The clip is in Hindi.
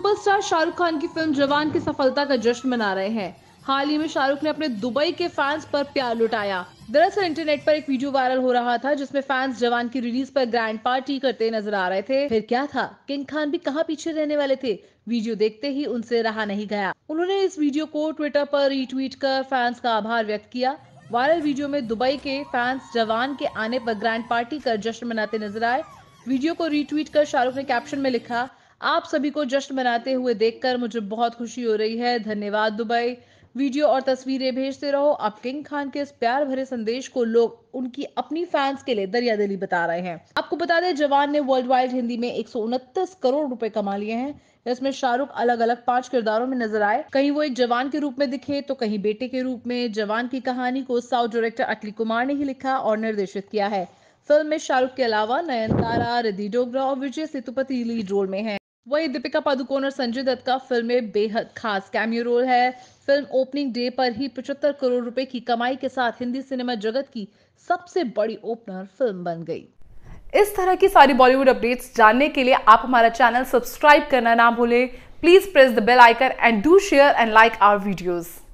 सुपरस्टार शाहरुख खान की फिल्म जवान की सफलता का जश्न मना रहे हैं हाल ही में शाहरुख ने अपने दुबई के फैंस पर प्यार लुटाया दरअसल इंटरनेट पर एक वीडियो वायरल हो रहा था जिसमें फैंस जवान की रिलीज पर ग्रैंड पार्टी करते नजर आ रहे थे फिर क्या था किंग खान भी कहाँ पीछे रहने वाले थे वीडियो देखते ही उनसे रहा नहीं गया उन्होंने इस वीडियो को ट्विटर पर रीट्वीट कर फैंस का आभार व्यक्त किया वायरल वीडियो में दुबई के फैंस जवान के आने पर ग्रैंड पार्टी कर जश्न मनाते नजर आए वीडियो को रीट्वीट कर शाहरुख ने कैप्शन में लिखा आप सभी को जश्न मनाते हुए देखकर मुझे बहुत खुशी हो रही है धन्यवाद दुबई वीडियो और तस्वीरें भेजते रहो अब किंग खान के इस प्यार भरे संदेश को लोग उनकी अपनी फैंस के लिए दरिया दिली बता रहे हैं आपको बता दें जवान ने वर्ल्ड वाइड हिंदी में एक करोड़ रुपए कमा लिए हैं इसमें शाहरुख अलग अलग पांच किरदारों में नजर आए कहीं वो एक जवान के रूप में दिखे तो कहीं बेटे के रूप में जवान की कहानी को साउथ डायरेक्टर अटली कुमार ने ही लिखा और निर्देशित किया है फिल्म में शाहरुख के अलावा नयनतारा रिद्धि डोगरा और विजय सेतुपति लीड रोल में है वही दीपिका पादुकोण और संजय दत्त का फिल्म में बेहद खास कैमियो रोल है फिल्म ओपनिंग डे पर ही पचहत्तर करोड़ रुपए की कमाई के साथ हिंदी सिनेमा जगत की सबसे बड़ी ओपनर फिल्म बन गई इस तरह की सारी बॉलीवुड अपडेट्स जानने के लिए आप हमारा चैनल सब्सक्राइब करना ना भूलें please press the bell icon and do share and like our videos